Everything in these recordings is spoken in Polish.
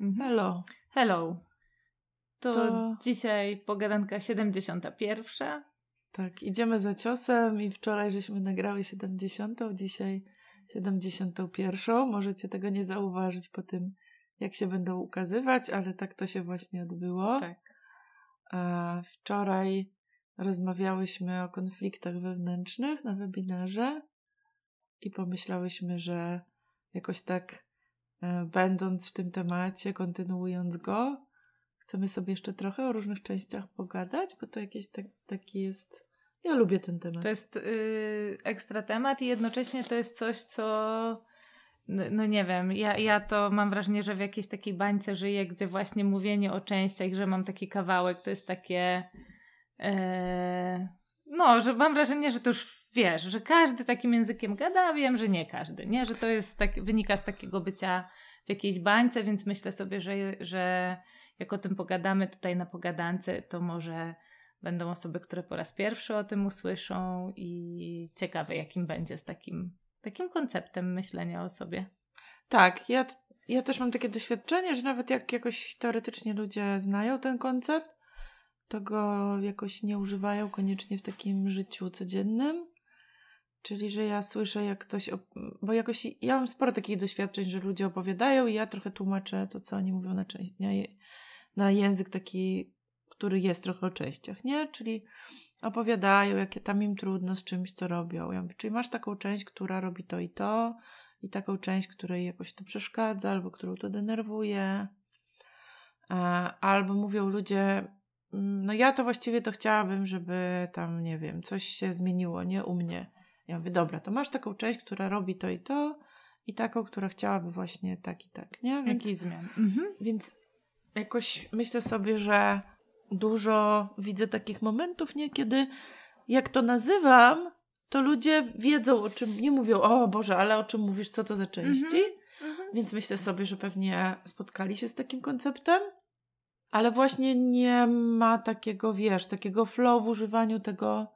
Mhm. Hello. Hello. To, to... dzisiaj pogadanka 71. Tak, idziemy za ciosem i wczoraj żeśmy nagrały 70, dzisiaj 71. Możecie tego nie zauważyć po tym, jak się będą ukazywać, ale tak to się właśnie odbyło. Tak. A e, wczoraj rozmawiałyśmy o konfliktach wewnętrznych na webinarze i pomyślałyśmy, że jakoś tak E, będąc w tym temacie, kontynuując go, chcemy sobie jeszcze trochę o różnych częściach pogadać, bo to jakiś tak, taki jest. Ja lubię ten temat. To jest yy, ekstra temat i jednocześnie to jest coś, co. No, no nie wiem, ja, ja to mam wrażenie, że w jakiejś takiej bańce żyję, gdzie właśnie mówienie o częściach, że mam taki kawałek, to jest takie. Yy no, że mam wrażenie, że to już wiesz, że każdy takim językiem gada, a wiem, że nie każdy, nie? Że to jest tak, wynika z takiego bycia w jakiejś bańce, więc myślę sobie, że, że jak o tym pogadamy tutaj na pogadance, to może będą osoby, które po raz pierwszy o tym usłyszą i ciekawe, jakim będzie z takim, takim konceptem myślenia o sobie. Tak, ja, ja też mam takie doświadczenie, że nawet jak jakoś teoretycznie ludzie znają ten koncept, to go jakoś nie używają koniecznie w takim życiu codziennym. Czyli, że ja słyszę, jak ktoś. Bo jakoś. Ja mam sporo takich doświadczeń, że ludzie opowiadają i ja trochę tłumaczę to, co oni mówią na, część, dnia, na język taki, który jest trochę o częściach, nie? Czyli opowiadają, jakie tam im trudno z czymś, co robią. Ja mówię, czyli masz taką część, która robi to i to, i taką część, której jakoś to przeszkadza, albo którą to denerwuje. E, albo mówią ludzie, Mm, no ja to właściwie to chciałabym, żeby tam, nie wiem, coś się zmieniło, nie u mnie. Ja mówię, dobra, to masz taką część, która robi to i to i taką, która chciałaby właśnie tak i tak, nie? Więc, Jaki zmian. Mhm. Więc jakoś myślę sobie, że dużo widzę takich momentów, nie? Kiedy jak to nazywam, to ludzie wiedzą o czym, nie mówią, o Boże, ale o czym mówisz, co to za części? Mhm. mhm. Więc myślę sobie, że pewnie spotkali się z takim konceptem ale właśnie nie ma takiego, wiesz, takiego flow w używaniu tego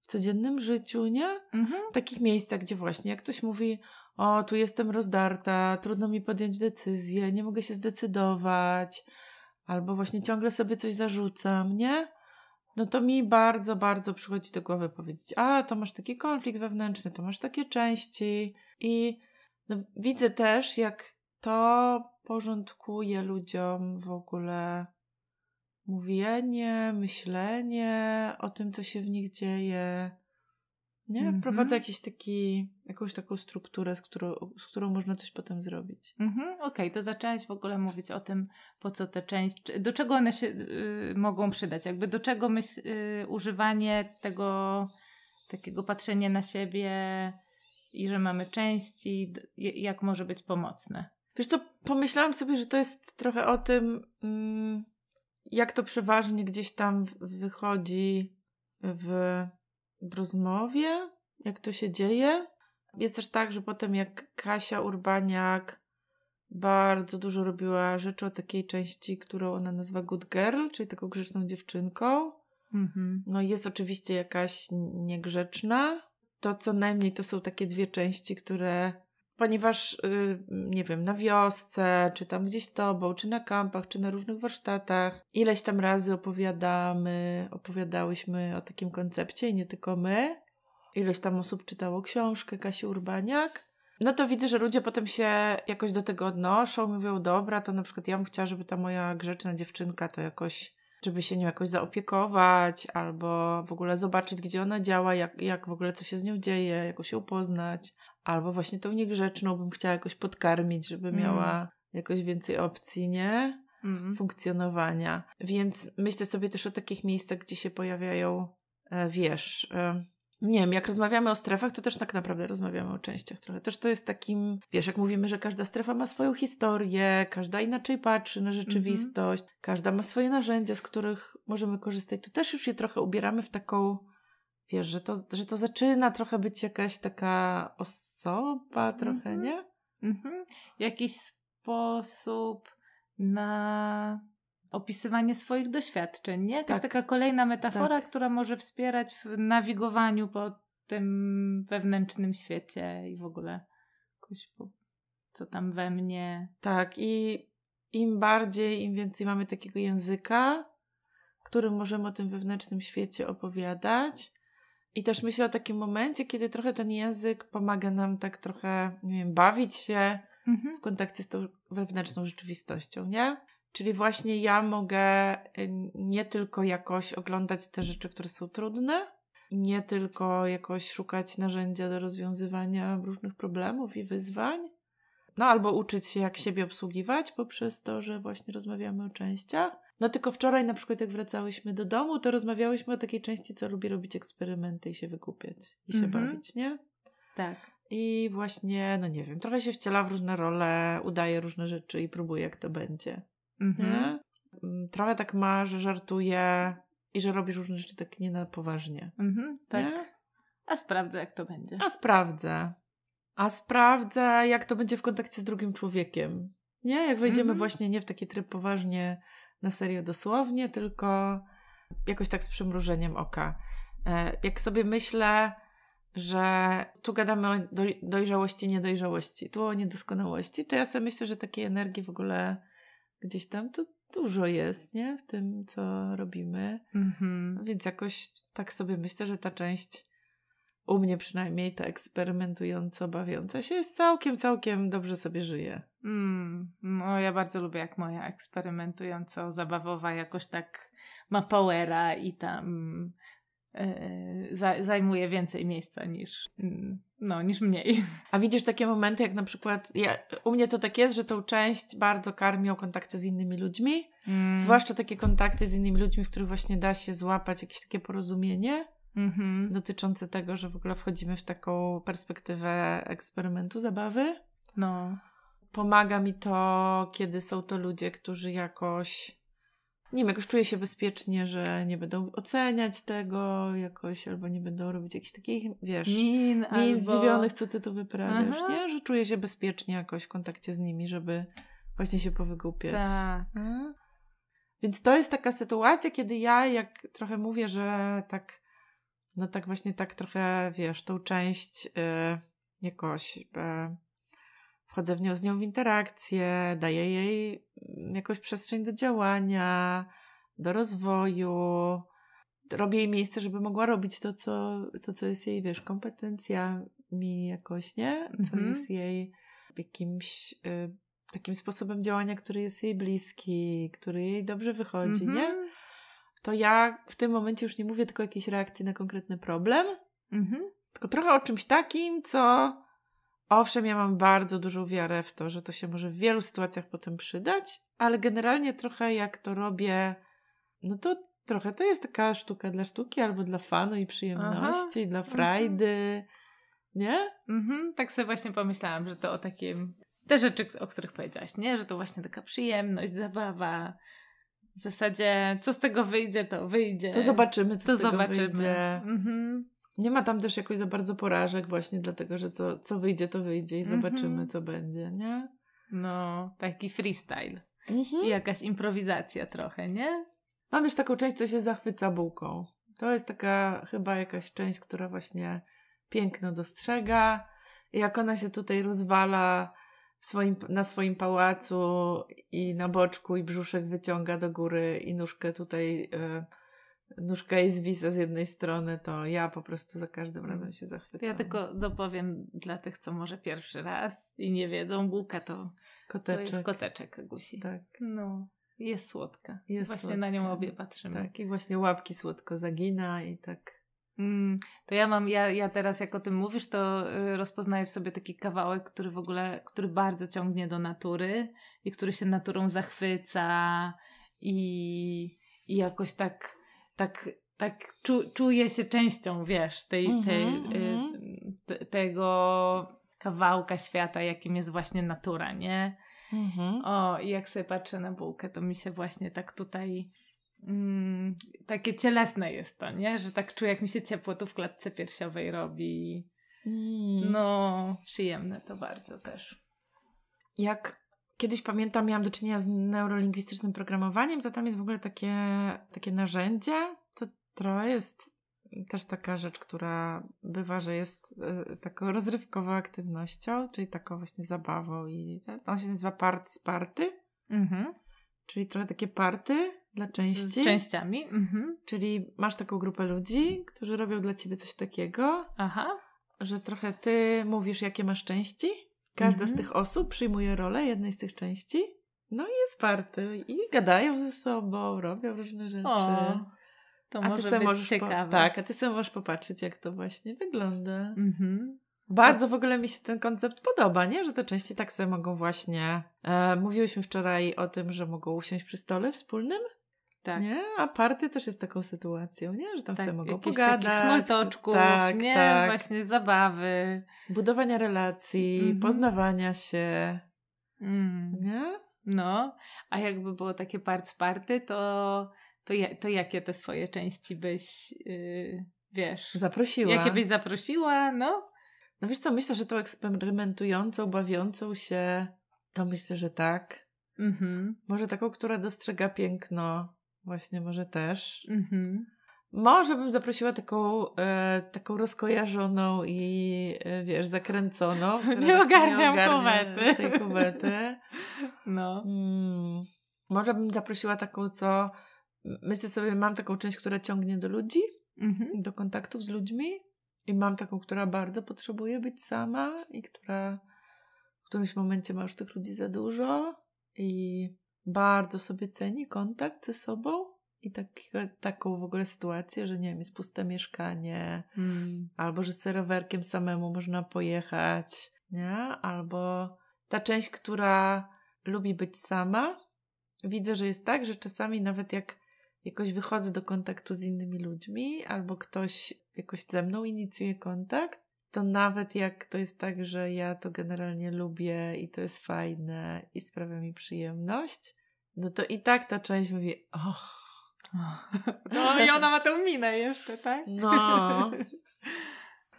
w codziennym życiu, nie? Mhm. W takich miejscach, gdzie właśnie jak ktoś mówi, o tu jestem rozdarta, trudno mi podjąć decyzję, nie mogę się zdecydować, albo właśnie ciągle sobie coś zarzucam, nie? No to mi bardzo, bardzo przychodzi do głowy powiedzieć, a to masz taki konflikt wewnętrzny, to masz takie części i no, widzę też, jak to porządkuje ludziom w ogóle mówienie, myślenie o tym, co się w nich dzieje. Nie? Mhm. Prowadzę jakiś taki, jakąś taką strukturę, z którą, z którą można coś potem zrobić. Mhm. Okej, okay, to zaczęłaś w ogóle mówić o tym, po co te części, do czego one się y, mogą przydać, jakby do czego myśl, y, używanie tego takiego patrzenia na siebie i że mamy części, jak może być pomocne. Wiesz co, pomyślałam sobie, że to jest trochę o tym, mm, jak to przeważnie gdzieś tam wychodzi w rozmowie, jak to się dzieje. Jest też tak, że potem jak Kasia Urbaniak bardzo dużo robiła rzeczy o takiej części, którą ona nazywa good girl, czyli taką grzeczną dziewczynką. Mhm. No jest oczywiście jakaś niegrzeczna. To co najmniej to są takie dwie części, które ponieważ, y, nie wiem, na wiosce, czy tam gdzieś z tobą, czy na kampach, czy na różnych warsztatach, ileś tam razy opowiadamy, opowiadałyśmy o takim koncepcie i nie tylko my. Ileś tam osób czytało książkę Kasi Urbaniak. No to widzę, że ludzie potem się jakoś do tego odnoszą, mówią, dobra, to na przykład ja bym chciała, żeby ta moja grzeczna dziewczynka to jakoś, żeby się nią jakoś zaopiekować, albo w ogóle zobaczyć, gdzie ona działa, jak, jak w ogóle co się z nią dzieje, jak się upoznać. Albo właśnie tą niegrzeczną bym chciała jakoś podkarmić, żeby mm. miała jakoś więcej opcji, nie? Mm. Funkcjonowania. Więc myślę sobie też o takich miejscach, gdzie się pojawiają, e, wiesz, e, nie wiem, jak rozmawiamy o strefach, to też tak naprawdę rozmawiamy o częściach trochę. Też to jest takim, wiesz, jak mówimy, że każda strefa ma swoją historię, każda inaczej patrzy na rzeczywistość, mm -hmm. każda ma swoje narzędzia, z których możemy korzystać, to też już je trochę ubieramy w taką wiesz, że to, że to zaczyna trochę być jakaś taka osoba, trochę, mm -hmm. nie? Mm -hmm. Jakiś sposób na opisywanie swoich doświadczeń, nie? Jakaś tak. taka kolejna metafora, tak. która może wspierać w nawigowaniu po tym wewnętrznym świecie i w ogóle jakoś po, co tam we mnie. Tak, i im bardziej, im więcej mamy takiego języka, którym możemy o tym wewnętrznym świecie opowiadać, i też myślę o takim momencie, kiedy trochę ten język pomaga nam tak trochę, nie wiem, bawić się mhm. w kontakcie z tą wewnętrzną rzeczywistością, nie? Czyli właśnie ja mogę y, nie tylko jakoś oglądać te rzeczy, które są trudne, nie tylko jakoś szukać narzędzia do rozwiązywania różnych problemów i wyzwań, no albo uczyć się, jak siebie obsługiwać poprzez to, że właśnie rozmawiamy o częściach, no tylko wczoraj na przykład jak wracałyśmy do domu, to rozmawiałyśmy o takiej części, co lubi robić eksperymenty i się wykupiać i się mhm. bawić, nie? Tak. I właśnie, no nie wiem, trochę się wciela w różne role, udaje różne rzeczy i próbuje jak to będzie. Mhm. Mm, trochę tak ma, że żartuje i że robisz różne rzeczy tak nie na poważnie. Mhm, tak. Nie? A sprawdzę, jak to będzie. A sprawdzę. A sprawdzę, jak to będzie w kontakcie z drugim człowiekiem. Nie? Jak wejdziemy mhm. właśnie nie w taki tryb poważnie na serio dosłownie, tylko jakoś tak z przymrużeniem oka. E, jak sobie myślę, że tu gadamy o dojrzałości, niedojrzałości, tu o niedoskonałości, to ja sobie myślę, że takiej energii w ogóle gdzieś tam tu dużo jest, nie? W tym, co robimy. Mm-hmm. Więc jakoś tak sobie myślę, że ta część u mnie przynajmniej ta eksperymentująco bawiąca się jest całkiem, całkiem dobrze sobie żyje. Mm, no ja bardzo lubię jak moja eksperymentująco zabawowa jakoś tak ma powera i tam yy, zajmuje więcej miejsca niż, yy, no, niż mniej. A widzisz takie momenty jak na przykład, ja, u mnie to tak jest, że tą część bardzo karmią kontakty z innymi ludźmi, mm. zwłaszcza takie kontakty z innymi ludźmi, w których właśnie da się złapać jakieś takie porozumienie Mhm. dotyczące tego, że w ogóle wchodzimy w taką perspektywę eksperymentu zabawy. No. Pomaga mi to, kiedy są to ludzie, którzy jakoś nie wiem, jakoś czuję się bezpiecznie, że nie będą oceniać tego jakoś, albo nie będą robić jakichś takich, wiesz, min, albo... zdziwionych, co ty tu wyprawiasz, Aha. nie? Że czuję się bezpiecznie jakoś w kontakcie z nimi, żeby właśnie się powygłupiać. Tak. Więc to jest taka sytuacja, kiedy ja, jak trochę mówię, że tak no tak właśnie tak trochę, wiesz, tą część y, jakoś y, wchodzę w nią z nią w interakcję, daję jej mm, jakąś przestrzeń do działania, do rozwoju, robię jej miejsce, żeby mogła robić to, co, to, co jest jej, wiesz, kompetencjami jakoś, nie? Co mm -hmm. jest jej jakimś y, takim sposobem działania, który jest jej bliski, który jej dobrze wychodzi, mm -hmm. nie? Mhm to ja w tym momencie już nie mówię tylko jakiejś reakcji na konkretny problem, mhm. tylko trochę o czymś takim, co owszem, ja mam bardzo dużą wiarę w to, że to się może w wielu sytuacjach potem przydać, ale generalnie trochę jak to robię, no to trochę to jest taka sztuka dla sztuki albo dla fanu i przyjemności, Aha. dla frajdy, mhm. nie? Mhm. Tak sobie właśnie pomyślałam, że to o takim... Te rzeczy, o których powiedziałaś, nie? Że to właśnie taka przyjemność, zabawa, w zasadzie, co z tego wyjdzie, to wyjdzie. To zobaczymy, co to z tego wyjdzie. Mhm. Nie ma tam też jakoś za bardzo porażek, właśnie dlatego, że co, co wyjdzie, to wyjdzie i mhm. zobaczymy, mhm. co będzie, nie? No, taki freestyle. Mhm. I jakaś improwizacja trochę, nie? Mam już taką część, co się zachwyca bułką. To jest taka chyba jakaś część, która właśnie piękno dostrzega. I jak ona się tutaj rozwala, swoim, na swoim pałacu i na boczku i brzuszek wyciąga do góry i nóżkę tutaj, y, nóżka jej zwisa z jednej strony, to ja po prostu za każdym razem się zachwycam. Ja tylko dopowiem dla tych, co może pierwszy raz i nie wiedzą, bułka to, koteczek. to jest koteczek gusi. Tak. No. Jest słodka. Jest właśnie słodka. na nią obie patrzymy. Tak, i właśnie łapki słodko zagina i tak Mm, to ja mam, ja, ja teraz jak o tym mówisz, to y, rozpoznaję w sobie taki kawałek, który w ogóle, który bardzo ciągnie do natury i który się naturą zachwyca i, i jakoś tak, tak, tak czu, czuje się częścią, wiesz, tej, mm -hmm, tej, mm -hmm. tego kawałka świata, jakim jest właśnie natura, nie? Mm -hmm. O, i jak sobie patrzę na bułkę, to mi się właśnie tak tutaj mm, takie cielesne jest to, nie? Że tak czuję, jak mi się ciepło tu w klatce piersiowej robi. Mm. No, przyjemne to bardzo też. Jak kiedyś pamiętam, miałam do czynienia z neurolingwistycznym programowaniem, to tam jest w ogóle takie, takie narzędzie. To trochę jest też taka rzecz, która bywa, że jest e, taką rozrywkową aktywnością, czyli taką właśnie zabawą i tak? się nazywa part z party. Mhm. Czyli trochę takie party, dla części. Z częściami. Mhm. Czyli masz taką grupę ludzi, którzy robią dla ciebie coś takiego, Aha. że trochę ty mówisz, jakie masz części. Każda mhm. z tych osób przyjmuje rolę jednej z tych części. No i jest party. I gadają ze sobą, robią różne rzeczy. O, to a może być możesz ciekawe. Po, tak, a ty sobie możesz popatrzeć, jak to właśnie wygląda. Mhm. Bardzo w ogóle mi się ten koncept podoba, nie? Że te części tak sobie mogą właśnie. E, mówiłyśmy wczoraj o tym, że mogą usiąść przy stole wspólnym tak. Nie? A party też jest taką sytuacją, nie? Że tam tak, sobie mogą pogadać. smoltoczków, tak, nie? Tak. Właśnie zabawy. Budowania relacji, mm -hmm. poznawania się. Mm. Nie? No. A jakby było takie parts party, to, to, ja, to jakie te swoje części byś, yy, wiesz... Zaprosiła. Jakie byś zaprosiła, no? No wiesz co, myślę, że tą eksperymentującą, bawiącą się, to myślę, że tak. Mm -hmm. Może taką, która dostrzega piękno Właśnie może też. Mhm. Może bym zaprosiła taką, e, taką rozkojarzoną i e, wiesz, zakręconą. Nie ogarniam nie Tej kobiety. No. Hmm. Może bym zaprosiła taką, co myślę sobie, mam taką część, która ciągnie do ludzi, mhm. do kontaktów z ludźmi i mam taką, która bardzo potrzebuje być sama i która w którymś momencie ma już tych ludzi za dużo i bardzo sobie ceni kontakt ze sobą i tak, taką w ogóle sytuację, że nie wiem, jest puste mieszkanie, mm. albo że z rowerkiem samemu można pojechać, nie? Albo ta część, która lubi być sama, widzę, że jest tak, że czasami nawet jak jakoś wychodzę do kontaktu z innymi ludźmi, albo ktoś jakoś ze mną inicjuje kontakt, to nawet jak to jest tak, że ja to generalnie lubię i to jest fajne i sprawia mi przyjemność, no to i tak ta część mówi, och. No i ona ma tę minę jeszcze, tak? No.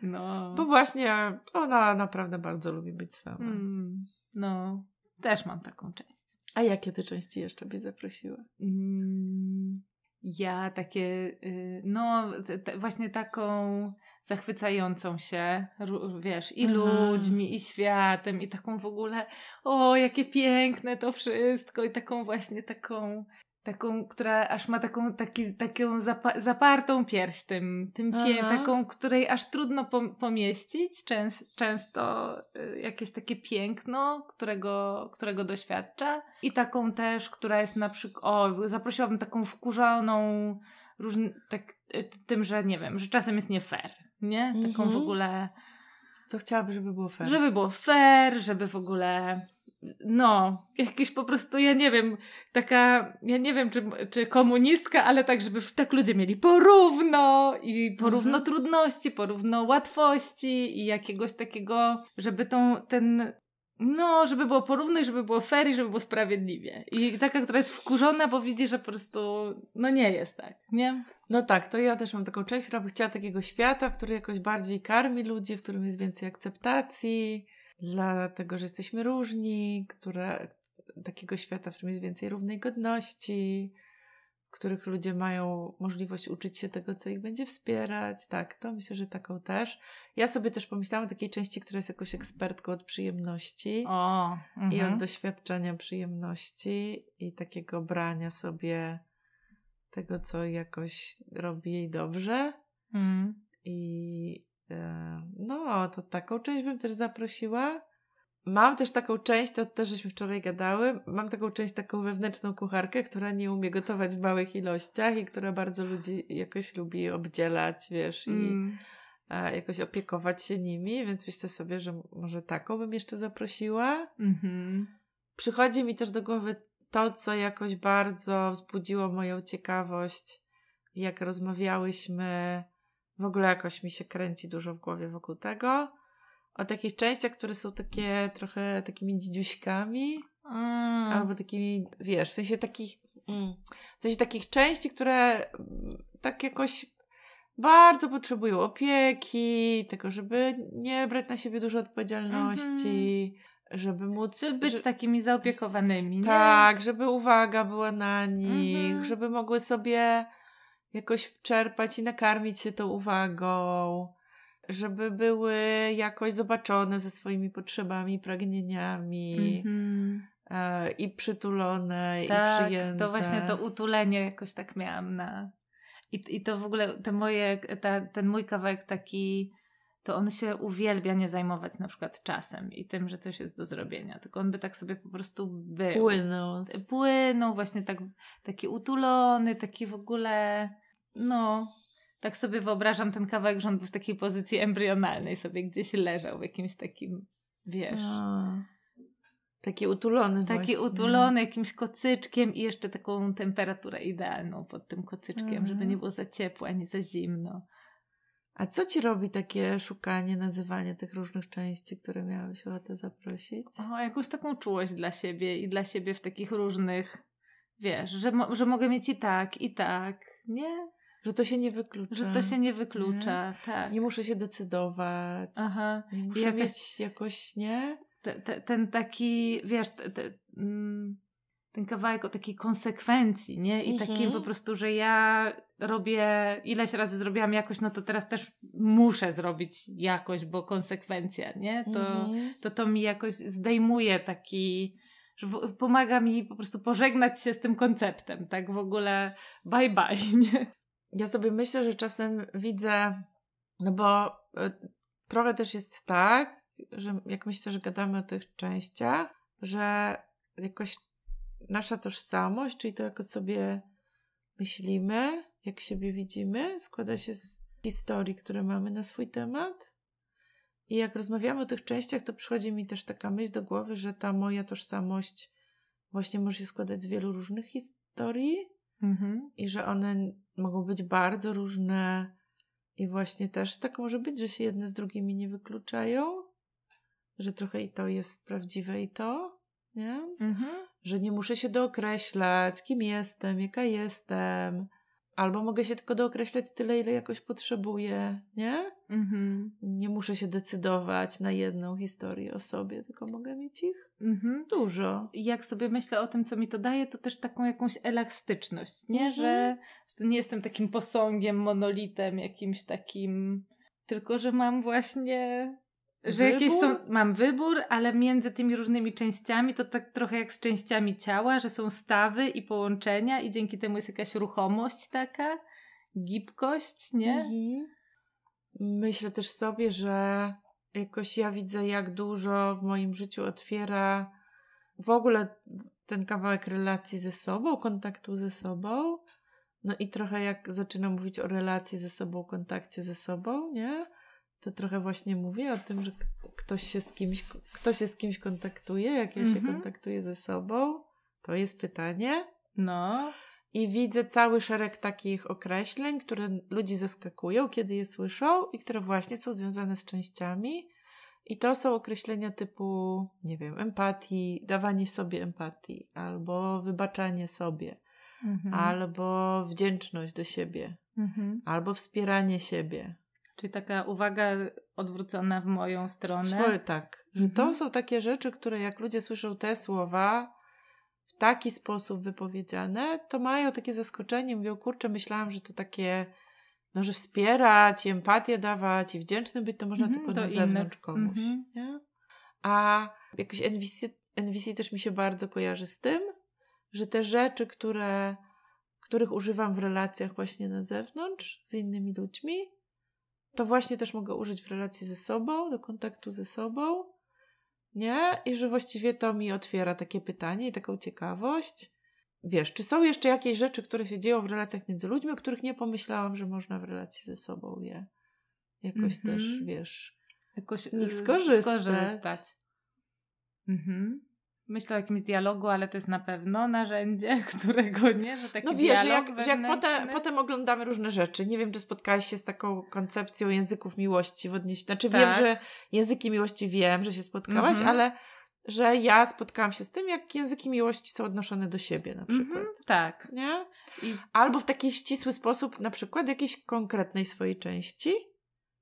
No. Bo właśnie ona naprawdę bardzo lubi być sama. Mm, no, też mam taką część. A jakie te części jeszcze byś zaprosiła? Mm, ja takie, y, no właśnie taką zachwycającą się, wiesz, i mhm. ludźmi, i światem, i taką w ogóle, o, jakie piękne to wszystko, i taką właśnie taką Taką, która aż ma taką, taki, taką zapa- zapartą pierś tym, tym pie- taką, której aż trudno pom- pomieścić. Częs- często y, jakieś takie piękno, którego, którego doświadcza. I taką też, która jest na przykład, o, zaprosiłabym taką wkurzoną różn- tak, y, tym, że nie wiem, że czasem jest nie fair, nie? Taką mhm. w ogóle... Co chciałaby, żeby było fair? Żeby było fair, żeby w ogóle no, jakiś po prostu, ja nie wiem, taka, ja nie wiem, czy, czy komunistka, ale tak, żeby tak ludzie mieli porówno i porówno mhm. trudności, porówno łatwości i jakiegoś takiego, żeby tą, ten, no, żeby było porówno i żeby było fair i żeby było sprawiedliwie. I taka, która jest wkurzona, bo widzi, że po prostu no nie jest tak, nie? No tak, to ja też mam taką część, która by chciała takiego świata, który jakoś bardziej karmi ludzi, w którym jest więcej akceptacji, dlatego że jesteśmy różni, które, takiego świata, w którym jest więcej równej godności, w których ludzie mają możliwość uczyć się tego, co ich będzie wspierać. Tak, to myślę, że taką też. Ja sobie też pomyślałam o takiej części, która jest jakąś ekspertką od przyjemności o, uh-huh. i od mhm. doświadczenia przyjemności i takiego brania sobie tego, co jakoś robi jej dobrze. Mm to taką część bym też zaprosiła. Mam też taką część, to też żeśmy wczoraj gadały, mam taką część, taką wewnętrzną kucharkę, która nie umie gotować w małych ilościach i która bardzo ludzi jakoś lubi obdzielać, wiesz, mm. i e, a, jakoś opiekować się nimi, więc myślę sobie, że może taką bym jeszcze zaprosiła. Mm-hmm. Przychodzi mi też do głowy to, co jakoś bardzo wzbudziło moją ciekawość, jak rozmawiałyśmy w ogóle jakoś mi się kręci dużo w głowie wokół tego. O takich częściach, które są takie trochę takimi dzidziuśkami, mm. albo takimi, wiesz, w sensie takich, mm, w sensie takich części, które mm, tak jakoś bardzo potrzebują opieki, tego, żeby nie brać na siebie dużo odpowiedzialności, mm-hmm. żeby móc. Żeby być że... takimi zaopiekowanymi. Tak, nie? żeby uwaga była na nich, mm-hmm. żeby mogły sobie jakoś czerpać i nakarmić się tą uwagą, żeby były jakoś zobaczone ze swoimi potrzebami, pragnieniami. Mm -hmm i przytulone tak, i przyjęte. to właśnie to utulenie jakoś tak miałam na... I, i to w ogóle te moje, ta, ten mój kawałek taki, to on się uwielbia nie zajmować na przykład czasem i tym, że coś jest do zrobienia, tylko on by tak sobie po prostu był. Płynął. Płynął właśnie tak, taki utulony, taki w ogóle no, tak sobie wyobrażam ten kawałek, że on był w takiej pozycji embrionalnej, sobie gdzieś leżał w jakimś takim, wiesz. A, taki utulony Taki właśnie. utulony jakimś kocyczkiem i jeszcze taką temperaturę idealną pod tym kocyczkiem, żeby mhm. nie było za ciepło ani za zimno. A co ci robi takie szukanie, nazywanie tych różnych części, które miałabyś ochotę zaprosić? O, jakąś taką czułość dla siebie i dla siebie w takich różnych, wiesz, że, mo że mogę mieć i tak, i tak, nie? Że to się nie wyklucza. Że to się nie wyklucza, nie? tak. Nie muszę się decydować. Aha. Nie muszę jakaś, mieć jakoś, nie? Te, te, ten taki, wiesz, te, mm, ten kawałek o takiej konsekwencji, nie? I mhm. takim po prostu, że ja robię, ileś razy zrobiłam jakoś, no to teraz też muszę zrobić jakoś, bo konsekwencja, nie? To mhm. to, to mi jakoś zdejmuje taki, że pomaga mi po prostu pożegnać się z tym konceptem, tak w ogóle bye bye, nie? ja sobie myślę, że czasem widzę, no bo e, trochę też jest tak, że jak myślę, że gadamy o tych częściach, że jakoś nasza tożsamość, czyli to, jak o sobie myślimy, jak siebie widzimy, składa się z historii, które mamy na swój temat. I jak rozmawiamy o tych częściach, to przychodzi mi też taka myśl do głowy, że ta moja tożsamość właśnie może się składać z wielu różnych historii, Mhm. I że one mogą być bardzo różne i właśnie też tak może być, że się jedne z drugimi nie wykluczają, że trochę i to jest prawdziwe i to, nie? Mhm. Że nie muszę się dookreślać, kim jestem, jaka jestem, Albo mogę się tylko dookreślać tyle, ile jakoś potrzebuję, nie? Mm-hmm. Nie muszę się decydować na jedną historię o sobie, tylko mogę mieć ich mm-hmm. dużo. I jak sobie myślę o tym, co mi to daje, to też taką jakąś elastyczność, nie? Mm-hmm. Że, że nie jestem takim posągiem, monolitem, jakimś takim, tylko że mam właśnie że wybór? jakieś są, mam wybór, ale między tymi różnymi częściami to tak trochę jak z częściami ciała, że są stawy i połączenia i dzięki temu jest jakaś ruchomość taka, gibkość, nie? Mhm. Myślę też sobie, że jakoś ja widzę, jak dużo w moim życiu otwiera w ogóle ten kawałek relacji ze sobą, kontaktu ze sobą. No i trochę jak zaczynam mówić o relacji ze sobą, kontakcie ze sobą, nie? to trochę właśnie mówię o tym, że ktoś się z kimś, kto się z kimś kontaktuje, jak ja się mhm. kontaktuję ze sobą, to jest pytanie. No. I widzę cały szereg takich określeń, które ludzi zaskakują, kiedy je słyszą i które właśnie są związane z częściami. I to są określenia typu, nie wiem, empatii, dawanie sobie empatii, albo wybaczanie sobie, mhm. albo wdzięczność do siebie, mhm. albo wspieranie siebie, Czyli taka uwaga odwrócona w moją stronę. Swoje, tak. Że to mhm. są takie rzeczy, które jak ludzie słyszą te słowa w taki sposób wypowiedziane, to mają takie zaskoczenie. Mówią, kurczę, myślałam, że to takie, no, że wspierać, empatię dawać i wdzięczny być, to można mhm, tylko to na zewnątrz komuś. Mhm. Nie? A jakoś NVC, NVC też mi się bardzo kojarzy z tym, że te rzeczy, które, których używam w relacjach właśnie na zewnątrz z innymi ludźmi, to właśnie też mogę użyć w relacji ze sobą, do kontaktu ze sobą, nie? I że właściwie to mi otwiera takie pytanie i taką ciekawość. Wiesz, czy są jeszcze jakieś rzeczy, które się dzieją w relacjach między ludźmi, o których nie pomyślałam, że można w relacji ze sobą je jakoś mm -hmm. też, wiesz, jakoś z nich skorzystać. skorzystać. Mhm. Myślę o jakimś dialogu, ale to jest na pewno narzędzie, którego nie, że taki No wiesz, że jak, że jak potem, potem, oglądamy różne rzeczy. Nie wiem, czy spotkałaś się z taką koncepcją języków miłości w odniesieniu. Znaczy tak. wiem, że języki miłości wiem, że się spotkałaś, mhm. ale że ja spotkałam się z tym, jak języki miłości są odnoszone do siebie na mhm, przykład. tak. Nie? I... Albo w taki ścisły sposób, na przykład jakiejś konkretnej swojej części,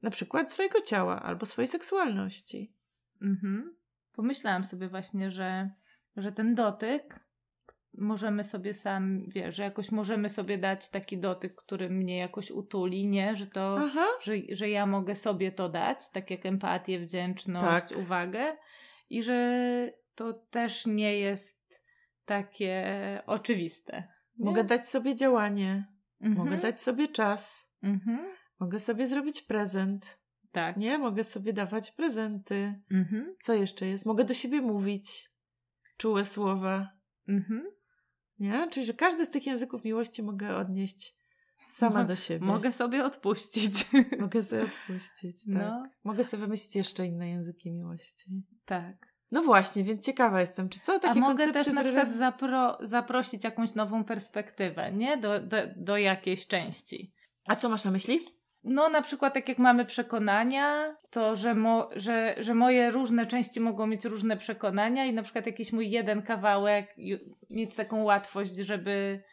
na przykład swojego ciała albo swojej seksualności. Mhm pomyślałam sobie właśnie, że, że ten dotyk możemy sobie sam, wiesz, że jakoś możemy sobie dać taki dotyk, który mnie jakoś utuli, nie? Że to, że, że ja mogę sobie to dać, tak jak empatię, wdzięczność, tak. uwagę i że to też nie jest takie oczywiste. Nie? Mogę dać sobie działanie, mhm. mogę dać sobie czas, mhm. mogę sobie zrobić prezent. Tak. Nie? Mogę sobie dawać prezenty. Mhm. Co jeszcze jest? Mogę do siebie mówić czułe słowa. Mhm. Nie? Czyli, że każdy z tych języków miłości mogę odnieść sama mhm. do siebie. Mogę sobie odpuścić. Mogę sobie odpuścić, no. tak. No. Mogę sobie wymyślić jeszcze inne języki miłości. Tak. No właśnie, więc ciekawa jestem, czy są takie A mogę koncepty, też na które... przykład zapro zaprosić jakąś nową perspektywę, nie? Do, do, do jakiejś części. A co masz na myśli? No, na przykład, tak jak mamy przekonania, to że, mo, że, że moje różne części mogą mieć różne przekonania, i na przykład jakiś mój jeden kawałek, mieć taką łatwość, żeby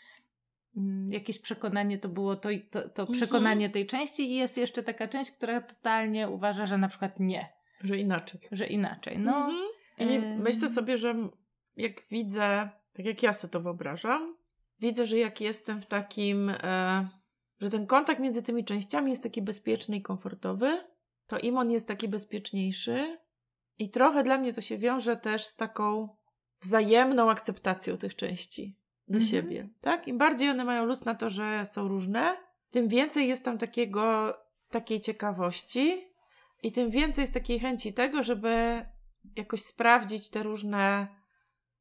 mm, jakieś przekonanie to było to, to, to mhm. przekonanie tej części, i jest jeszcze taka część, która totalnie uważa, że na przykład nie. Że inaczej. Że inaczej. No. Mhm. I myślę sobie, że jak widzę, tak jak ja sobie to wyobrażam, widzę, że jak jestem w takim. E, że ten kontakt między tymi częściami jest taki bezpieczny i komfortowy, to im on jest taki bezpieczniejszy. I trochę dla mnie to się wiąże też z taką wzajemną akceptacją tych części do mhm. siebie. Tak? Im bardziej one mają luz na to, że są różne, tym więcej jest tam takiego, takiej ciekawości i tym więcej jest takiej chęci tego, żeby jakoś sprawdzić te różne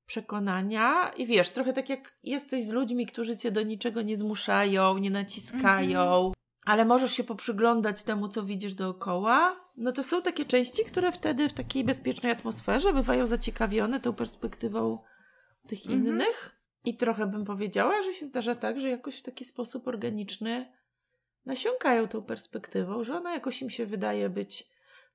przekonania i wiesz, trochę tak jak jesteś z ludźmi, którzy cię do niczego nie zmuszają, nie naciskają, mm -hmm. ale możesz się poprzyglądać temu, co widzisz dookoła, no to są takie części, które wtedy w takiej bezpiecznej atmosferze bywają zaciekawione tą perspektywą tych mm -hmm. innych. I trochę bym powiedziała, że się zdarza tak, że jakoś w taki sposób organiczny nasiąkają tą perspektywą, że ona jakoś im się wydaje być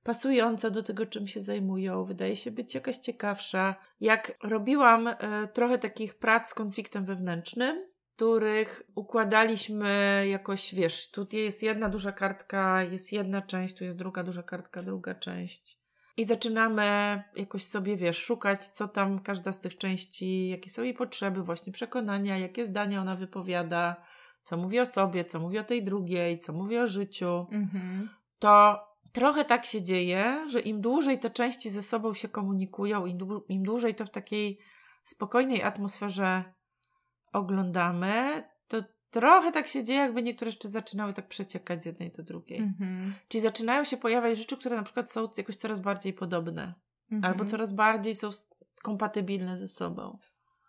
pasująca do tego, czym się zajmują, wydaje się być jakaś ciekawsza. Jak robiłam e, trochę takich prac z konfliktem wewnętrznym, których układaliśmy jakoś, wiesz, tutaj jest jedna duża kartka, jest jedna część, tu jest druga duża kartka, druga część. I zaczynamy jakoś sobie, wiesz, szukać, co tam każda z tych części, jakie są jej potrzeby, właśnie przekonania, jakie zdania ona wypowiada, co mówi o sobie, co mówi o tej drugiej, co mówi o życiu. Mhm. To trochę tak się dzieje, że im dłużej te części ze sobą się komunikują, im, dłu im dłużej to w takiej spokojnej atmosferze oglądamy, to trochę tak się dzieje, jakby niektóre rzeczy zaczynały tak przeciekać z jednej do drugiej. Mm -hmm. Czyli zaczynają się pojawiać rzeczy, które na przykład są jakoś coraz bardziej podobne, mm -hmm. albo mhm. coraz bardziej są kompatybilne ze sobą.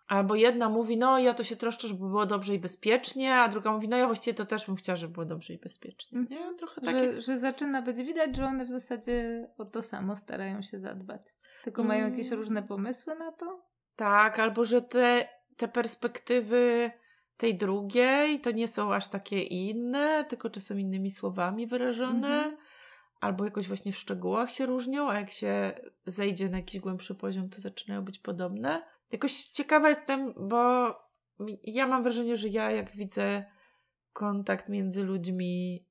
Albo jedna mówi, no ja to się troszczę, żeby było dobrze i bezpiecznie, a druga mówi, no ja właściwie to też bym chciała, żeby było dobrze i bezpiecznie. Mhm. Nie? Trochę takie... Że, że zaczyna być widać, że one w zasadzie o to samo starają się zadbać. Tylko mm. mają jakieś różne pomysły na to? Tak, albo że te, te perspektywy tej drugiej to nie są aż takie inne, tylko czasem innymi słowami wyrażone. Mm -hmm. Albo jakoś właśnie w szczegółach się różnią, a jak się zejdzie na jakiś głębszy poziom, to zaczynają być podobne. Jakoś ciekawa jestem, bo ja mam wrażenie, że ja jak widzę kontakt między ludźmi,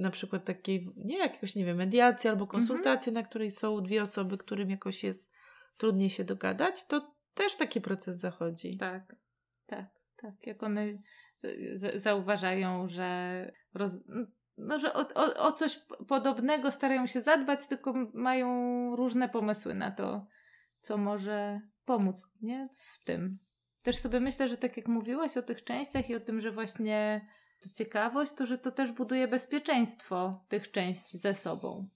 na przykład takiej, nie jakiegoś, nie wiem, mediacji albo mhm. konsultacji, mhm. na której są dwie osoby, którym jakoś jest trudniej się dogadać, to też taki proces zachodzi. Tak, tak, tak. Jak one zauważają, że, roz, no, że o, o, o, coś podobnego starają się zadbać, tylko mają różne pomysły na to, co może pomóc nie? w tym. Też sobie myślę, że tak jak mówiłaś o tych częściach i o tym, że właśnie ciekawość, to że to też buduje bezpieczeństwo tych części ze sobą.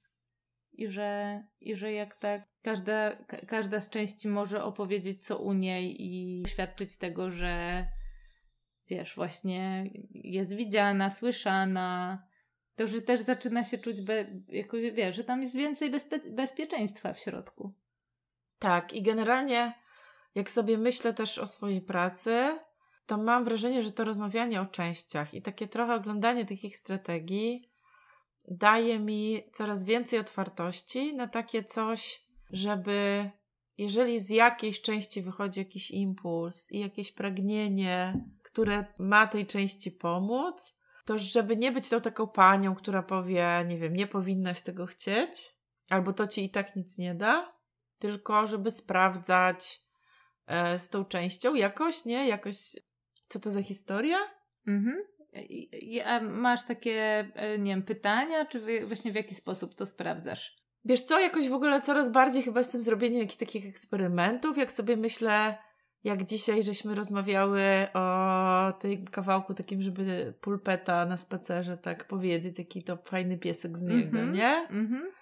I że, i że jak tak każda, każda z części może opowiedzieć co u niej i świadczyć tego, że wiesz, właśnie jest widziana, słyszana, to że też zaczyna się czuć, be, jako, wiesz, że tam jest więcej bezpe bezpieczeństwa w środku. Tak, i generalnie jak sobie myślę też o swojej pracy, to mam wrażenie, że to rozmawianie o częściach i takie trochę oglądanie tych ich strategii daje mi coraz więcej otwartości na takie coś, żeby jeżeli z jakiejś części wychodzi jakiś impuls i jakieś pragnienie, które ma tej części pomóc, to żeby nie być tą taką panią, która powie, nie wiem, nie powinnaś tego chcieć, albo to ci i tak nic nie da, tylko żeby sprawdzać e, z tą częścią jakoś, nie? Jakoś, co to za historia? Mhm. A masz takie, e, nie wiem, pytania, czy właśnie w jaki sposób to sprawdzasz? Wiesz co, jakoś w ogóle coraz bardziej chyba z tym zrobieniem jakichś takich eksperymentów, jak sobie myślę, jak dzisiaj żeśmy rozmawiały o tym kawałku takim, żeby pulpeta na spacerze tak powiedzieć, jaki to fajny piesek z niego, mm -hmm, nie? Mm -hmm.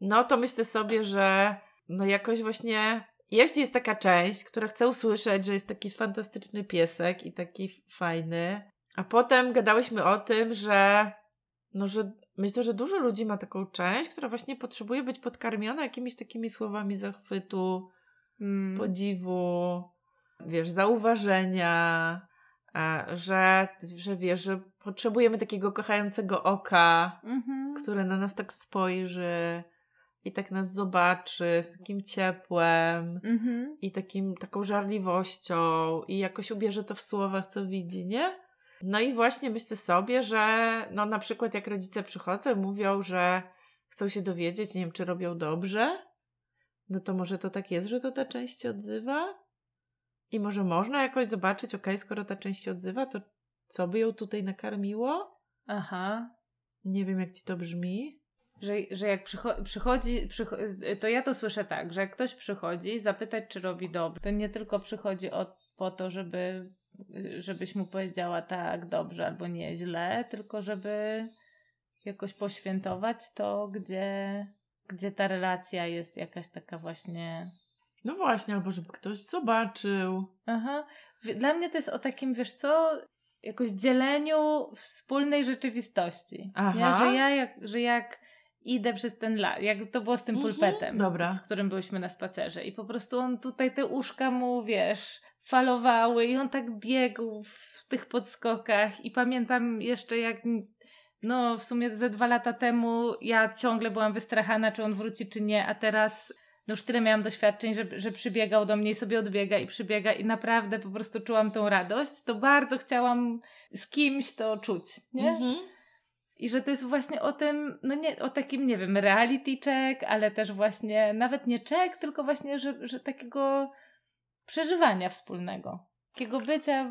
No to myślę sobie, że no jakoś właśnie, jeśli jest taka część, która chce usłyszeć, że jest taki fantastyczny piesek i taki fajny, a potem gadałyśmy o tym, że no, że myślę, że dużo ludzi ma taką część, która właśnie potrzebuje być podkarmiona jakimiś takimi słowami zachwytu, hmm. podziwu, wiesz, zauważenia, e, że, że wiesz, że potrzebujemy takiego kochającego oka, mm -hmm. które na nas tak spojrzy, i tak nas zobaczy z takim ciepłem mm-hmm. i takim, taką żarliwością i jakoś ubierze to w słowach, co widzi, nie? No i właśnie myślę sobie, że no na przykład jak rodzice przychodzą, mówią, że chcą się dowiedzieć, nie wiem, czy robią dobrze, no to może to tak jest, że to ta część się odzywa? I może można jakoś zobaczyć, ok, skoro ta część się odzywa, to co by ją tutaj nakarmiło? Aha. Nie wiem, jak ci to brzmi że, że jak przycho- przychodzi, przycho- to ja to słyszę tak, że jak ktoś przychodzi zapytać, czy robi dobrze, to nie tylko przychodzi po to, żeby żebyś mu powiedziała tak dobrze albo nieźle, tylko żeby jakoś poświętować to, gdzie, gdzie ta relacja jest jakaś taka właśnie. No właśnie, albo żeby ktoś zobaczył. Aha. Dla mnie to jest o takim, wiesz co, jakoś dzieleniu wspólnej rzeczywistości. Aha. Ja, że, ja jak, że jak idę przez ten las, jak to było z tym mhm. pulpetem, z którym byliśmy na spacerze i po prostu on tutaj te uszka mu, wiesz, falowały i on tak biegł w tych podskokach i pamiętam jeszcze jak no w sumie ze dwa lata temu ja ciągle byłam wystrachana, czy on wróci, czy nie, a teraz no już tyle miałam doświadczeń, że, że przybiegał do mnie i sobie odbiega i przybiega i naprawdę po prostu czułam tą radość, to bardzo chciałam z kimś to czuć, nie? Mhm. I że to jest właśnie o tym, no nie, o takim, nie wiem, reality check, ale też właśnie nawet nie check, tylko właśnie, że, że takiego przeżywania wspólnego. Takiego bycia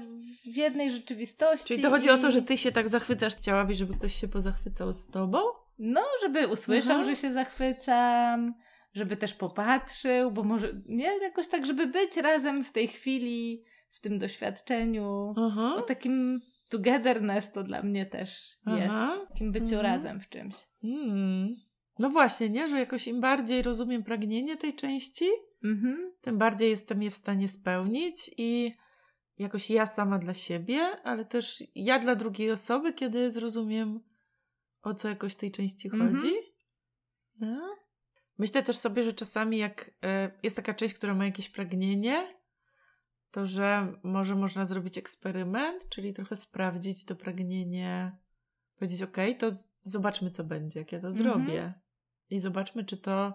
w jednej rzeczywistości. Czyli to chodzi i... o to, że ty się tak zachwycasz, chciałabyś, żeby ktoś się pozachwycał z tobą? No, żeby usłyszał, mhm. że się zachwycam, żeby też popatrzył, bo może, nie, jakoś tak, żeby być razem w tej chwili, w tym doświadczeniu, mhm. o takim togetherness to dla mnie też jest takim byciu mhm. razem w czymś. Hmm. No właśnie, nie? Że jakoś im bardziej rozumiem pragnienie tej części, mhm. tym bardziej jestem je w stanie spełnić i jakoś ja sama dla siebie, ale też ja dla drugiej osoby, kiedy zrozumiem, o co jakoś tej części mhm. chodzi. No. Myślę też sobie, że czasami jak y, jest taka część, która ma jakieś pragnienie, to, że może można zrobić eksperyment, czyli trochę sprawdzić to pragnienie, powiedzieć: OK, to zobaczmy, co będzie, jak ja to mhm. zrobię. I zobaczmy, czy to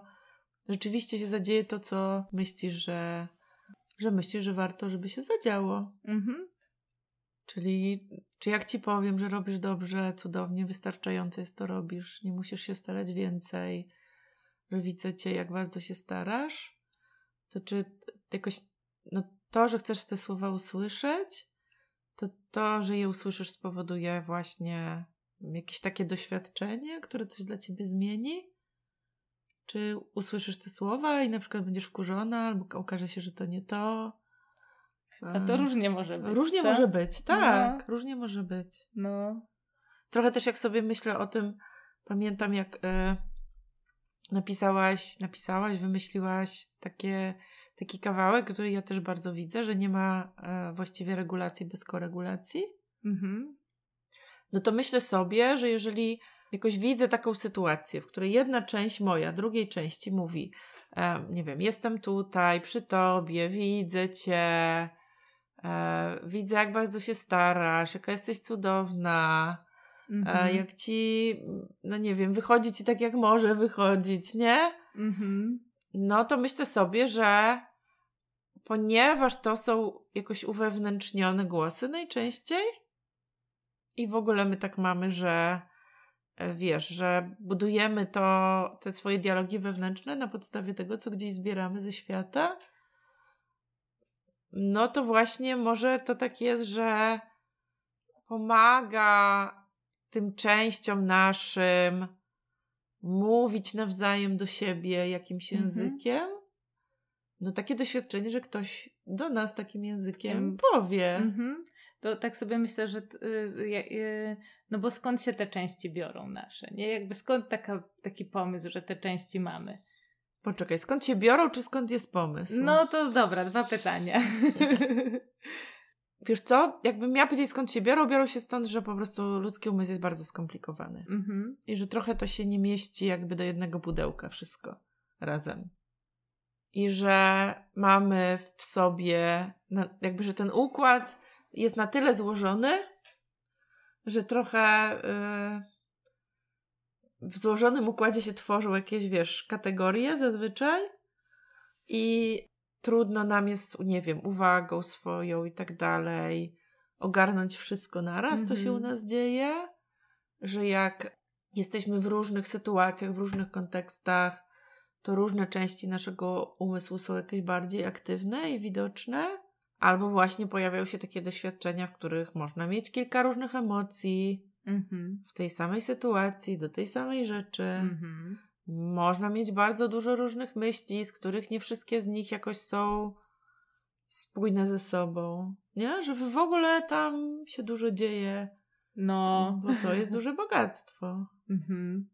rzeczywiście się zadzieje to, co myślisz, że, że myślisz, że warto, żeby się zadziało. Mhm. Czyli czy jak ci powiem, że robisz dobrze, cudownie, wystarczająco jest to robisz, nie musisz się starać więcej, że widzę cię, jak bardzo się starasz, to czy jakoś no, to, że chcesz te słowa usłyszeć, to to, że je usłyszysz, spowoduje właśnie jakieś takie doświadczenie, które coś dla ciebie zmieni? Czy usłyszysz te słowa i na przykład będziesz wkurzona, albo okaże się, że to nie to? A to e, różnie może być. Różnie co? może być, no. tak. No. Różnie może być. No. Trochę też jak sobie myślę o tym, pamiętam jak y, napisałaś, napisałaś, wymyśliłaś takie taki kawałek, który ja też bardzo widzę, że nie ma e, właściwie regulacji bez koregulacji. Mhm. No to myślę sobie, że jeżeli jakoś widzę taką sytuację, w której jedna część moja, drugiej części mówi, e, nie wiem, jestem tutaj przy tobie, widzę cię, e, widzę jak bardzo się starasz, jaka jesteś cudowna, mhm. jak ci, no nie wiem, wychodzi ci tak jak może wychodzić, nie? Mhm. No to myślę sobie, że ponieważ to są jakoś uwewnętrznione głosy najczęściej. I w ogóle my tak mamy, że e, wiesz, że budujemy to, te swoje dialogi wewnętrzne na podstawie tego, co gdzieś zbieramy ze świata. No to właśnie może to tak jest, że pomaga tym częściom naszym mówić nawzajem do siebie jakimś mhm. językiem no, takie doświadczenie, że ktoś do nas takim językiem powie. Mhm. To tak sobie myślę, że y, y, no bo skąd się te części biorą nasze? Nie? Jakby skąd taka, taki pomysł, że te części mamy? Poczekaj, skąd się biorą, czy skąd jest pomysł? No to dobra, dwa pytania. Wiesz co, jakbym miała powiedzieć skąd się biorą, biorą się stąd, że po prostu ludzki umysł jest bardzo skomplikowany. Mm -hmm. I że trochę to się nie mieści jakby do jednego pudełka wszystko razem i że mamy w sobie, jakby, że ten układ jest na tyle złożony, że trochę y, w złożonym układzie się tworzą jakieś, wiesz, kategorie zazwyczaj i trudno nam jest, nie wiem, uwagą swoją i tak dalej ogarnąć wszystko naraz, mm co się u mhm. nas dzieje, że jak jesteśmy w różnych sytuacjach, w różnych kontekstach, to różne części naszego umysłu są jakieś bardziej aktywne i widoczne, albo właśnie pojawiają się takie doświadczenia, w których można mieć kilka różnych emocji mhm. w tej samej sytuacji, do tej samej rzeczy. Mhm. Można mieć bardzo dużo różnych myśli, z których nie wszystkie z nich jakoś są spójne ze sobą. Nie? Że w ogóle tam się dużo dzieje. No. Bo to jest duże bogactwo. Mhm.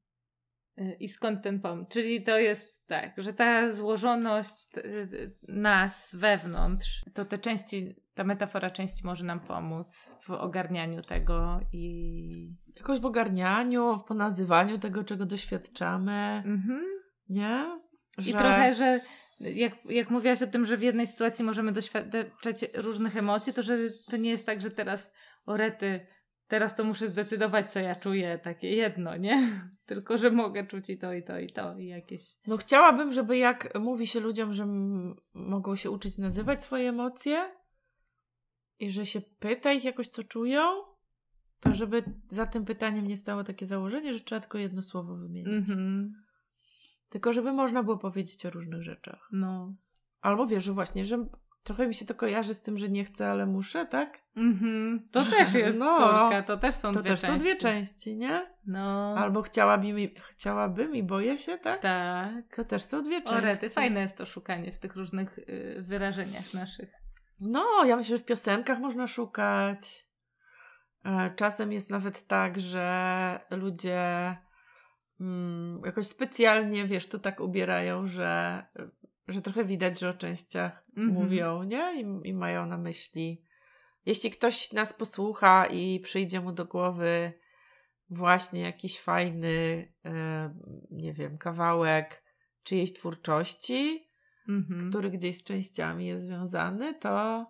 Y, I skąd ten pomysł? Czyli to jest tak, że ta złożoność y, nas wewnątrz, to te części, ta metafora części może nam pomóc w ogarnianiu tego i. Jakoś w ogarnianiu, w ponazywaniu tego, czego doświadczamy. Mhm. Nie? Że... I trochę, że jak, jak mówiłaś o tym, że w jednej sytuacji możemy doświadczać różnych emocji, to że to nie jest tak, że teraz orety teraz to muszę zdecydować, co ja czuję, takie jedno, nie? Tylko, że mogę czuć i to, i to, i to, i jakieś. No chciałabym, żeby jak mówi się ludziom, że mogą się uczyć nazywać swoje emocje i że się pyta ich jakoś, co czują, to żeby za tym pytaniem nie stało takie założenie, że trzeba tylko jedno słowo wymienić. Mm-hmm. Tylko żeby można było powiedzieć o różnych rzeczach. No. Albo wiesz, że właśnie, że Trochę mi się to kojarzy z tym, że nie chcę, ale muszę, tak? Mhm. To też no. jest no, to też są to dwie też części. To też są dwie części, nie? No. Albo chciałabym, chciałabym i boję się, tak? Tak. To też są dwie części. Orety, fajne jest to szukanie w tych różnych y, wyrażeniach naszych. No, ja myślę, że w piosenkach można szukać. E, czasem jest nawet tak, że ludzie mm, jakoś specjalnie, wiesz, to tak ubierają, że że trochę widać, że o częściach mm-hmm. mówią, nie? I, I, mają na myśli. Jeśli ktoś nas posłucha i przyjdzie mu do głowy właśnie jakiś fajny, nie wiem, kawałek czyjejś twórczości, mm-hmm. który gdzieś z częściami jest związany, to,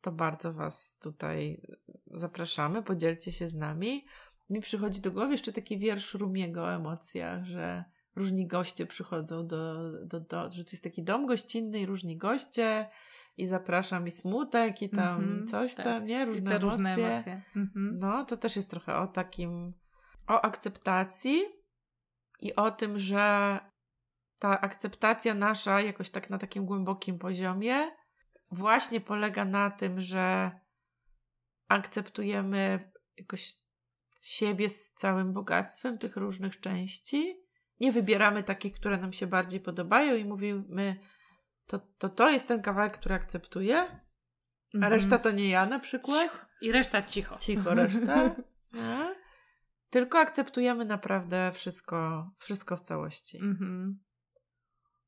to bardzo Was tutaj zapraszamy, podzielcie się z nami. Mi przychodzi do głowy jeszcze taki wiersz Rumiego o emocjach, że różni goście przychodzą do, do, do, że tu jest taki dom gościnny i różni goście i zapraszam i smutek i tam mm -hmm, coś tak. tam, nie? Różne, emocje. różne emocje. Mm -hmm. No, to też jest trochę o takim, o akceptacji i o tym, że ta akceptacja nasza jakoś tak na takim głębokim poziomie właśnie polega na tym, że akceptujemy jakoś siebie z całym bogactwem tych różnych części nie wybieramy takich, które nam się bardziej podobają i mówimy, to to, to jest ten kawałek, który akceptuję, a mhm. reszta to nie ja na przykład. Cicho. I reszta cicho. Cicho, reszta. Tylko akceptujemy naprawdę wszystko, wszystko w całości. Mhm.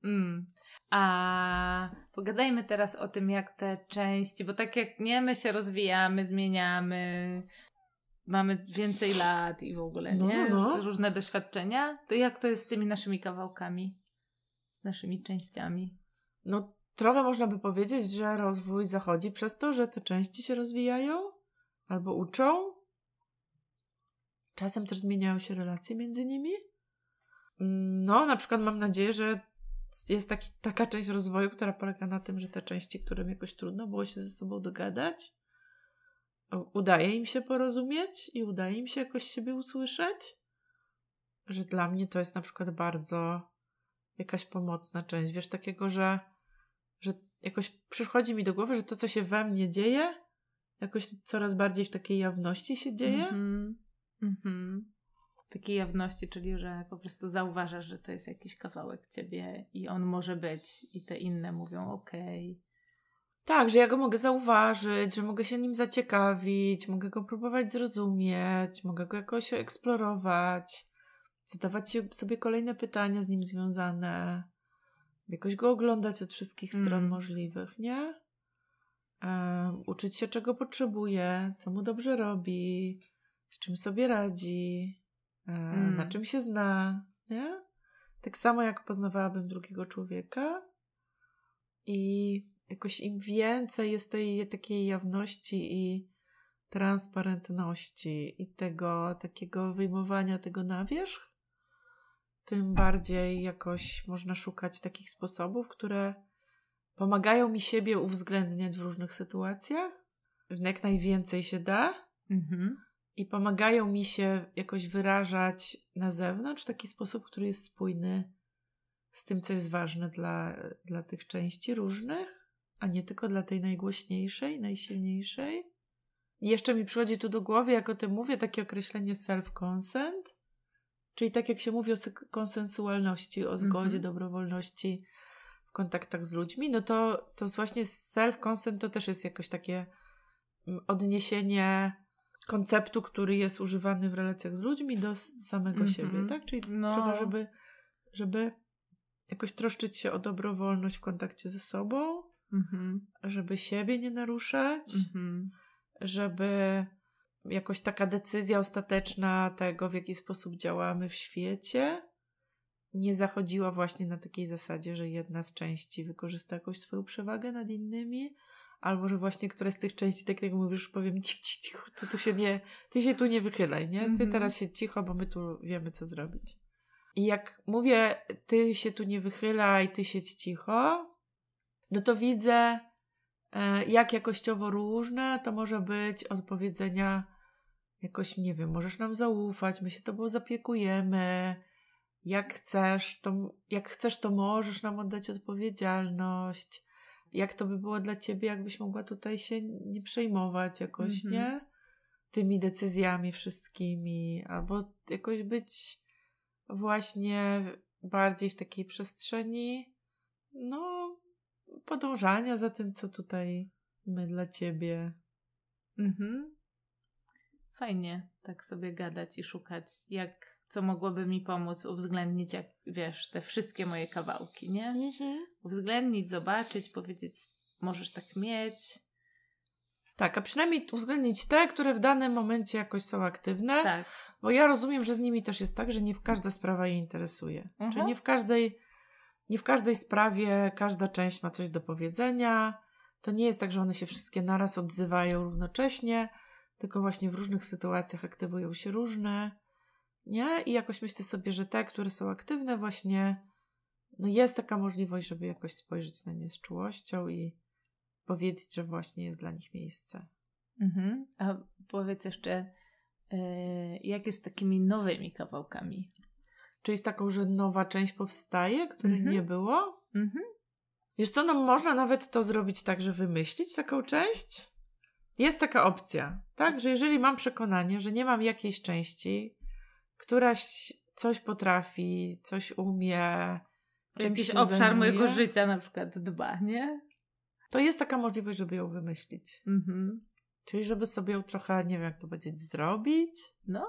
Mm. A pogadajmy teraz o tym, jak te części, bo tak jak nie, my się rozwijamy, zmieniamy, mamy więcej lat i w ogóle, no, nie? No, no. Różne doświadczenia. To jak to jest z tymi naszymi kawałkami? Z naszymi częściami? No trochę można by powiedzieć, że rozwój zachodzi przez to, że te części się rozwijają albo uczą. Czasem też zmieniają się relacje między nimi. No, na przykład mam nadzieję, że jest taki, taka część rozwoju, która polega na tym, że te części, którym jakoś trudno było się ze sobą dogadać, udaje im się porozumieć i udaje im się jakoś siebie usłyszeć, że dla mnie to jest na przykład bardzo jakaś pomocna część. Wiesz, takiego, że, że jakoś przychodzi mi do głowy, że to, co się we mnie dzieje, jakoś coraz bardziej w takiej jawności się dzieje. Mhm, mhm. Takiej jawności, czyli że po prostu zauważasz, że to jest jakiś kawałek ciebie i on może być, i te inne mówią okej. Okay tak, że ja go mogę zauważyć, że mogę się nim zaciekawić, mogę go próbować zrozumieć, mogę go jakoś eksplorować, zadawać sobie kolejne pytania z nim związane, jakoś go oglądać od wszystkich stron mm. możliwych, nie? Um, uczyć się, czego potrzebuje, co mu dobrze robi, z czym sobie radzi, um, mm. na mhm. czym się zna, nie? Tak samo jak poznawałabym drugiego człowieka i jakoś im więcej jest tej takiej jawności i transparentności i tego takiego wyjmowania tego na wierzch, tym bardziej jakoś można szukać takich sposobów, które pomagają mi siebie uwzględniać w różnych sytuacjach, w jak najwięcej się da. Mhm. I pomagają mi się jakoś wyrażać na zewnątrz w taki sposób, który jest spójny z tym, co jest ważne dla, dla tych części różnych a nie tylko dla tej najgłośniejszej, najsilniejszej. I jeszcze mi przychodzi tu do głowy, jak o tym mówię, takie określenie self-consent, czyli tak jak się mówi o konsensualności, o zgodzie, mm-hmm. dobrowolności w kontaktach z ludźmi, no to, to właśnie self-consent to też jest jakoś takie mm, odniesienie konceptu, który jest używany w relacjach z ludźmi do samego mm-hmm. siebie, tak? Czyli no. trzeba, żeby, żeby jakoś troszczyć się o dobrowolność w kontakcie ze sobą, mhm. żeby siebie nie naruszać, mhm. żeby jakoś taka decyzja ostateczna tego, w jaki sposób działamy w świecie, nie zachodziła właśnie na takiej zasadzie, że jedna z części wykorzysta jakąś swoją przewagę nad innymi, albo że właśnie które z tych części, tak jak mówisz, powiem ci, ci, ty tu się nie, ty się tu nie wychylaj, nie? Ty mhm. teraz się cicho, bo my tu wiemy, co zrobić. I jak mówię, ty się tu nie wychylaj, ty siedź cicho, no to widzę, e, jak jakościowo różne to może być odpowiedzenia jakoś, nie wiem, możesz nam zaufać, my się tobą zapiekujemy, jak chcesz, to, jak chcesz, to możesz nam oddać odpowiedzialność. Jak to by było dla ciebie, jakbyś mogła tutaj się nie przejmować jakoś, mm-hmm. nie? Tymi decyzjami wszystkimi, albo jakoś być właśnie bardziej w takiej przestrzeni, no, podążania za tym, co tutaj my dla ciebie. Mhm. Fajnie tak sobie gadać i szukać, jak co mogłoby mi pomóc uwzględnić, jak wiesz, te wszystkie moje kawałki, nie? Mhm. Uwzględnić, zobaczyć, powiedzieć, możesz tak mieć. Tak, a przynajmniej uwzględnić te, które w danym momencie jakoś są aktywne. Tak. Bo ja rozumiem, że z nimi też jest tak, że nie w każda sprawa je interesuje. Mhm. Czyli nie w każdej nie w każdej sprawie każda część ma coś do powiedzenia. To nie jest tak, że one się wszystkie naraz odzywają równocześnie, tylko właśnie w różnych sytuacjach aktywują się różne. Nie? I jakoś myślę sobie, że te, które są aktywne, właśnie no jest taka możliwość, żeby jakoś spojrzeć na nie z czułością i powiedzieć, że właśnie jest dla nich miejsce. Mhm. A powiedz jeszcze, yy, jak jest z takimi nowymi kawałkami? Czyli z taką, że nowa część powstaje, której mhm. nie było? Mhm. Wiesz co, no można nawet to zrobić tak, że wymyślić taką część? Jest taka opcja, tak? Że jeżeli mam przekonanie, że nie mam jakiejś części, któraś coś potrafi, coś umie, Jakiś obszar zajmuje, mojego życia na przykład dba, nie? To jest taka możliwość, żeby ją wymyślić. Mhm. Czyli żeby sobie ją trochę, nie wiem jak to powiedzieć, zrobić. No,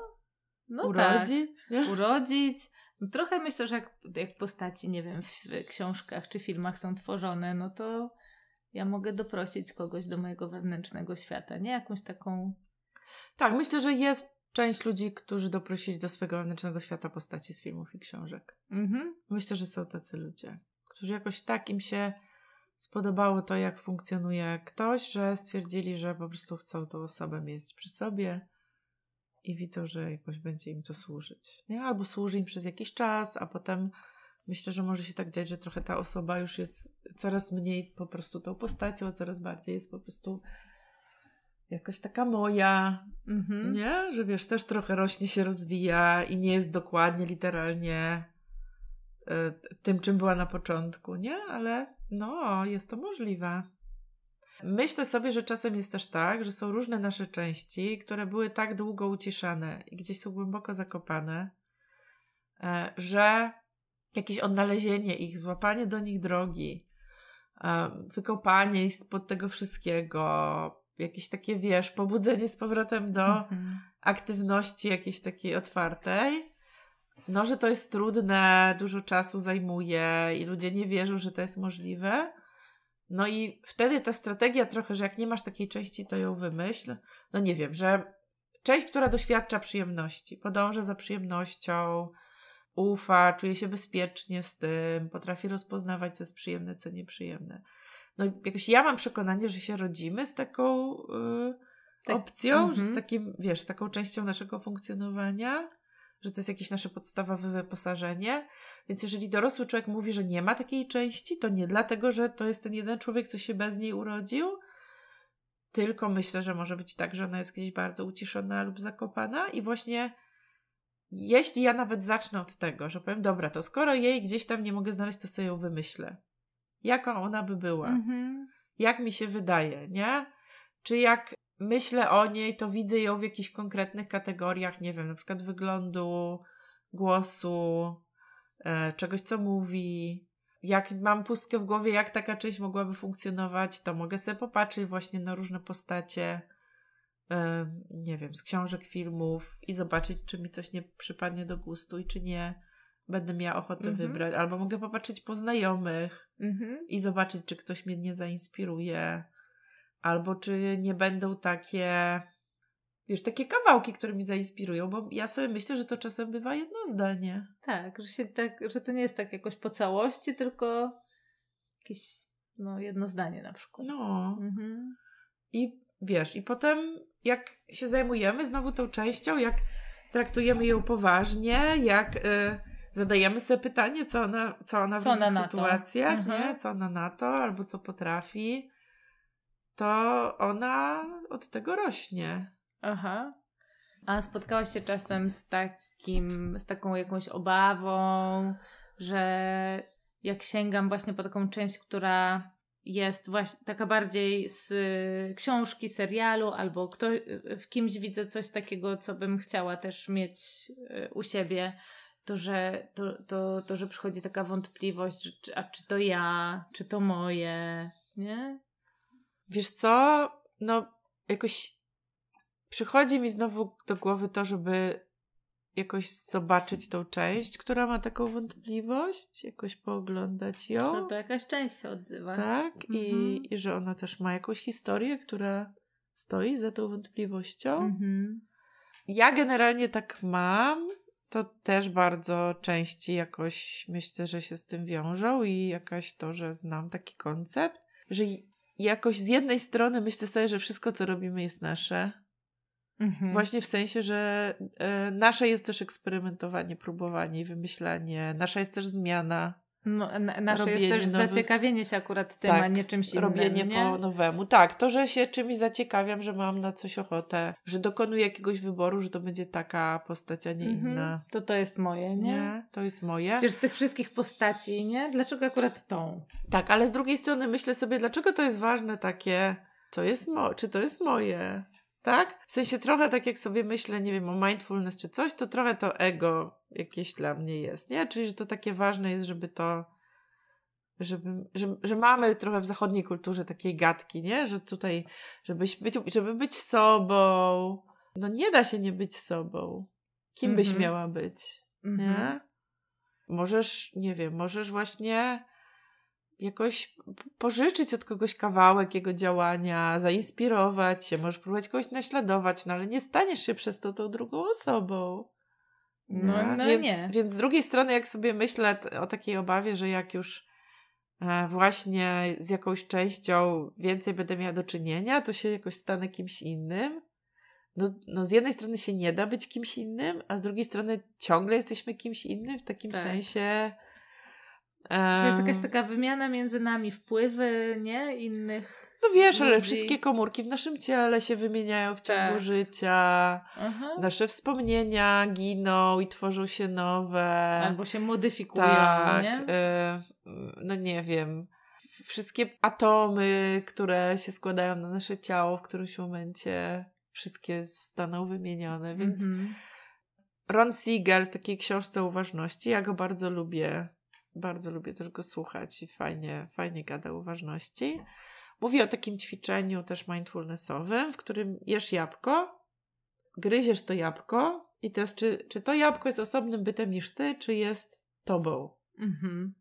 no urodzić. Tak. Urodzić, no trochę myślę, że jak, jak postaci, nie wiem, w książkach czy filmach są tworzone, no to ja mogę doprosić kogoś do mojego wewnętrznego świata, nie? Jakąś taką. Tak, myślę, że jest część ludzi, którzy doprosili do swojego wewnętrznego świata postaci z filmów i książek. Mhm. Myślę, że są tacy ludzie, którzy jakoś tak im się spodobało to, jak funkcjonuje ktoś, że stwierdzili, że po prostu chcą tą osobę mieć przy sobie i widzą, że jakoś będzie im to służyć. Nie? Albo służy im przez jakiś czas, a potem myślę, że może się tak dziać, że trochę ta osoba już jest coraz mniej po prostu tą postacią, coraz bardziej jest po prostu jakoś taka moja, mhm. nie? Że wiesz, też trochę rośnie się, rozwija i nie jest dokładnie, literalnie y, tym, czym była na początku, nie? Ale no, jest to możliwe. Myślę sobie, że czasem jest też tak, że są różne nasze części, które były tak długo uciszane i gdzieś są głęboko zakopane, e, że jakieś odnalezienie ich, złapanie do nich drogi, e, wykopanie spod tego wszystkiego, jakieś takie, wiesz, pobudzenie z powrotem do mhm. aktywności jakiejś takiej otwartej. No, że to jest trudne, dużo czasu zajmuje i ludzie nie wierzą, że to jest możliwe. No i wtedy ta strategia trochę, że jak nie masz takiej części, to ją wymyśl. No nie wiem, że część, która doświadcza przyjemności, podąża za przyjemnością, ufa, czuje się bezpiecznie z tym, potrafi rozpoznawać, co jest przyjemne, co nieprzyjemne. No jakoś ja mam przekonanie, że się rodzimy z taką y, tak, opcją, tak. z mhm. takim, wiesz, z taką częścią naszego funkcjonowania że to jest jakieś nasze podstawowe wyposażenie. Więc jeżeli dorosły człowiek mówi, że nie ma takiej części, to nie dlatego, że to jest ten jeden człowiek, co się bez niej urodził, tylko myślę, że może być tak, że ona jest gdzieś bardzo uciszona lub zakopana i właśnie jeśli ja nawet zacznę od tego, że powiem, dobra, to skoro jej gdzieś tam nie mogę znaleźć, to sobie ją wymyślę. Jaka ona by była? Mm -hmm. Jak mi się wydaje, nie? Czy jak myślę o niej, to widzę ją w jakichś konkretnych kategoriach, nie wiem, na przykład wyglądu, głosu, e, czegoś, co mówi. Jak mam pustkę w głowie, jak taka część mogłaby funkcjonować, to mogę sobie popatrzeć właśnie na różne postacie, e, nie wiem, z książek, filmów i zobaczyć, czy mi coś nie przypadnie do gustu i czy nie będę miała ochotę mm -hmm. wybrać, albo mogę popatrzeć po znajomych mm -hmm. i zobaczyć, czy ktoś mnie nie zainspiruje. Albo czy nie będą takie, wiesz, takie kawałki, które mi zainspirują, bo ja sobie myślę, że to czasem bywa jedno zdanie. Tak, że, się tak, że to nie jest tak jakoś po całości, tylko jakieś no, jedno zdanie na przykład. No. Mhm. I wiesz, i potem jak się zajmujemy znowu tą częścią, jak traktujemy ją poważnie, jak y, zadajemy sobie pytanie, co ona, co ona co w ona sytuacjach, nie? Mhm. co ona na to, albo co potrafi, to ona od tego rośnie. Aha. A spotkałaś się czasem z takim, z taką jakąś obawą, że jak sięgam właśnie po taką część, która jest właśnie taka bardziej z książki, serialu, albo kto, w kimś widzę coś takiego, co bym chciała też mieć e, u siebie, to że, to, to, to, że przychodzi taka wątpliwość, że, a czy to ja, czy to moje, nie? Wiesz co? No, jakoś przychodzi mi znowu do głowy to, żeby jakoś zobaczyć tą część, która ma taką wątpliwość, jakoś pooglądać ją. No to jakaś część się odzywa. Tak, mhm. i, i że ona też ma jakąś historię, która stoi za tą wątpliwością. Mhm. Ja generalnie tak mam. To też bardzo części jakoś myślę, że się z tym wiążą i jakaś to, że znam taki koncept, że jakoś z jednej strony myślę sobie, że wszystko, co robimy, jest nasze. Mhm. Właśnie w sensie, że y, nasze jest też eksperymentowanie, próbowanie i wymyślanie, nasza jest też zmiana. No, nasze jest też nowy... zaciekawienie się akurat tym, tak, a nie czymś innym. Robienie nie? po nowemu. Tak, to, że się czymś zaciekawiam, że mam na coś ochotę, że dokonuję jakiegoś wyboru, że to będzie taka postać, a nie mm -hmm. inna. To to jest moje, nie? nie? To jest moje. Przecież z tych wszystkich postaci, nie? Dlaczego akurat tą? Tak, ale z drugiej strony myślę sobie, dlaczego to jest ważne takie, co jest mo- czy to jest moje? tak? W sensie trochę tak jak sobie myślę, nie wiem, o mindfulness czy coś, to trochę to ego jakieś dla mnie jest, nie? Czyli, że to takie ważne jest, żeby to, żeby, że, że mamy trochę w zachodniej kulturze takiej gadki, nie? Że tutaj, żebyś być, żeby być sobą, no nie da się nie być sobą. Kim byś mhm. miała być, nie? Mhm. Możesz, nie wiem, możesz właśnie jakoś pożyczyć od kogoś kawałek jego działania, zainspirować się, możesz próbować kogoś naśladować, no ale nie staniesz się przez to tą drugą osobą. No, no, no więc, nie. Więc z drugiej strony, jak sobie myślę o takiej obawie, że jak już e, właśnie z jakąś częścią więcej będę miała do czynienia, to się jakoś stanę kimś innym. No, no z jednej strony się nie da być kimś innym, a z drugiej strony ciągle jesteśmy kimś innym w takim tak. sensie czy jest jakaś taka wymiana między nami, wpływy, nie? Innych. No wiesz, ludzi. ale wszystkie komórki w naszym ciele się wymieniają w ciągu tak. życia. Nasze wspomnienia giną i tworzą się nowe. Albo tak, się modyfikują, tak, nie? Y- no nie wiem. Wszystkie atomy, które się składają na nasze ciało w którymś momencie, wszystkie zostaną wymienione, więc. Mhm. Ron Siegel w takiej książce uważności, ja go bardzo lubię bardzo lubię też go słuchać i fajnie, fajnie gada o ważności. Mówi o takim ćwiczeniu też mindfulnessowym, w którym jesz jabłko, gryziesz to jabłko i teraz czy, czy to jabłko jest osobnym bytem niż ty, czy jest tobą? Mhm.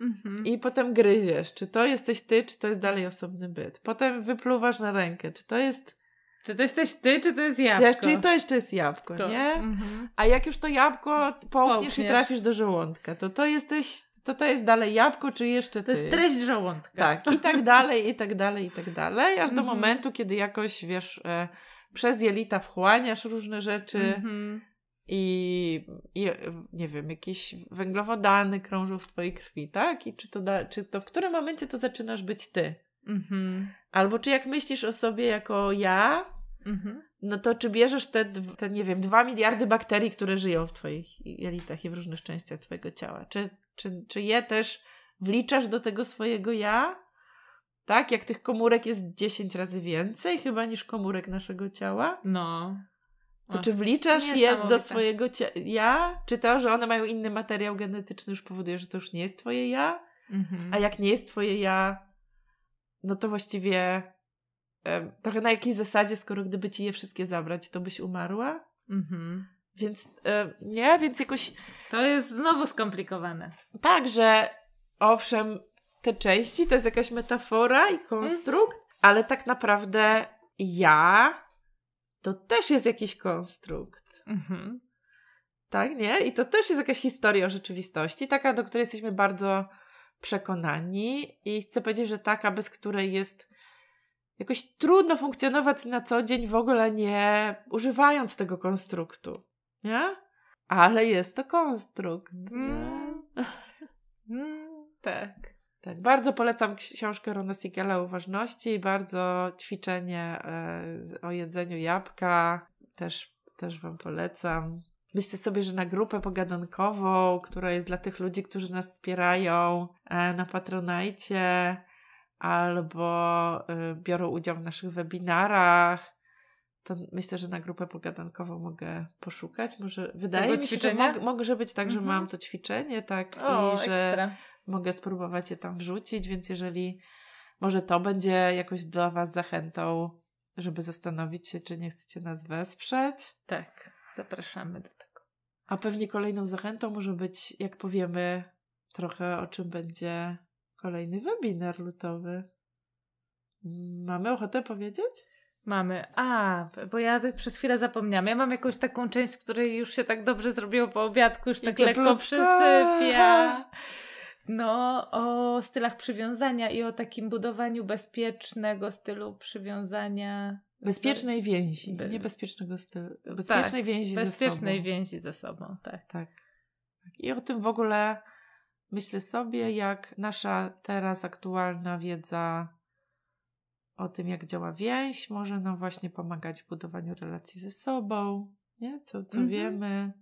mhm. I potem gryziesz, czy to jesteś ty, czy to jest dalej osobny byt. Potem wypluwasz na rękę, czy to jest czy to jesteś ty, czy to jest jabłko? Czyli to jeszcze jest jabłko, to. nie? Mhm. A jak już to jabłko połkniesz i trafisz do żołądka, to to jesteś, to to jest dalej jabłko, czy jeszcze ty. To jest treść żołądka. Tak, i tak dalej, i tak dalej, i tak dalej, aż do mhm. momentu, kiedy jakoś, wiesz, e, przez jelita wchłaniasz różne rzeczy mhm. i, i, e, nie wiem, jakieś węglowodany krążą w twojej krwi, tak? I czy to, da, czy to w którym momencie to zaczynasz być ty? Mhm. Albo czy jak myślisz o sobie jako ja, mhm. no to czy bierzesz te, te, nie wiem, dwa miliardy bakterii, które żyją w Twoich jelitach i w różnych częściach Twojego ciała? Czy, czy, czy je też wliczasz do tego swojego ja? Tak, jak tych komórek jest 10 razy więcej chyba niż komórek naszego ciała. No. To czy wliczasz je do swojego ja? Czy to, że one mają inny materiał genetyczny już powoduje, że to już nie jest twoje ja? Mhm. A jak nie jest twoje ja, no to właściwie trochę na jakiej zasadzie, skoro gdyby ci je wszystkie zabrać, to byś umarła? Mhm. Więc nie, więc jakoś. To jest znowu skomplikowane. Tak, że owszem, te części to jest jakaś metafora i mhm. konstrukt, mhm. ale tak naprawdę ja to też jest jakiś konstrukt. Mhm. Tak, nie? I to też jest jakaś historia o rzeczywistości, taka, do której jesteśmy bardzo przekonani i chcę powiedzieć, że taka, bez której jest jakoś trudno funkcjonować na co dzień, w ogóle nie używając tego konstruktu, nie? Ale jest to konstrukt. Mm. mm. tak. Tak, bardzo polecam książkę Rona Siegela Uważności, bardzo ćwiczenie y, o jedzeniu jabłka też, też Wam polecam. Myślę sobie, że na grupę pogadankową, która jest dla tych ludzi, którzy nas wspierają e, na Patronajcie albo e, biorą udział w naszych webinarach, to myślę, że na grupę pogadankową mogę poszukać. Może wydaje Tego mi się, że mogę może być tak, że mhm. mam to ćwiczenie, tak, o, i że mogę spróbować je tam wrzucić, więc jeżeli może to będzie jakoś dla Was zachętą, żeby zastanowić się, czy nie chcecie nas wesprzeć. Tak. Zapraszamy do tego. A pewnie kolejną zachętą może być, jak powiemy trochę o czym będzie kolejny webinar lutowy. Mamy ochotę powiedzieć? Mamy. A, bo ja przez chwilę zapomniałam. Ja mam jakąś taką część, której już się tak dobrze zrobiło po obiadku, już I tak lekko przysypia. No, o stylach przywiązania i o takim budowaniu bezpiecznego stylu przywiązania Bezpiecznej więzi, By... niebezpiecznego stylu. Tak, bezpiecznej tak, więzi bezpiecznej ze sobą. więzi ze sobą, tak. tak. tak. I o tym w ogóle myślę sobie, jak nasza teraz aktualna wiedza o tym, jak działa więź, może nam właśnie pomagać w budowaniu relacji ze sobą, nie? Co, co mhm. wiemy.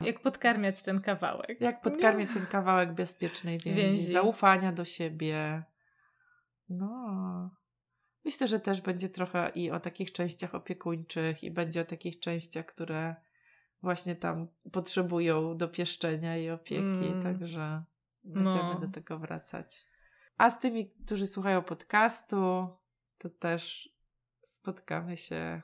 Jak podkarmiać ten kawałek. Jak podkarmiać nie. ten kawałek bezpiecznej więzi, więzi, zaufania do siebie. No. Myślę, że też będzie trochę i o takich częściach opiekuńczych, i będzie o takich częściach, które właśnie tam potrzebują dopieszczenia i opieki, mm. także będziemy no. do tego wracać. A z tymi, którzy słuchają podcastu, to też spotkamy się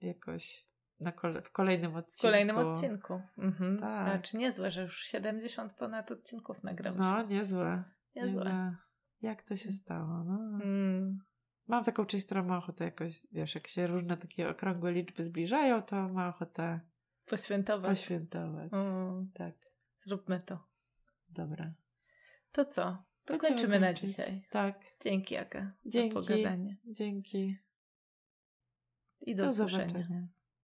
jakoś kole w kolejnym odcinku. W kolejnym odcinku. Mhm. Tak. Znaczy niezłe, że już 70 ponad odcinków nagrałyśmy. No, niezłe. Niezłe. niezłe. Jak to się mm. stało? No. Mm mam taką część, która ma ochotę jakoś, wiesz, jak się różne takie okrągłe liczby zbliżają, to ma ochotę poświętować. Poświętować. Mm. Tak. Zróbmy to. Dobra. To co? To, kończymy na dzisiaj. Tak. Dzięki, Jaka. Dzięki. pogadanie. Dzięki. I do, do usłyszenia. zobaczenia.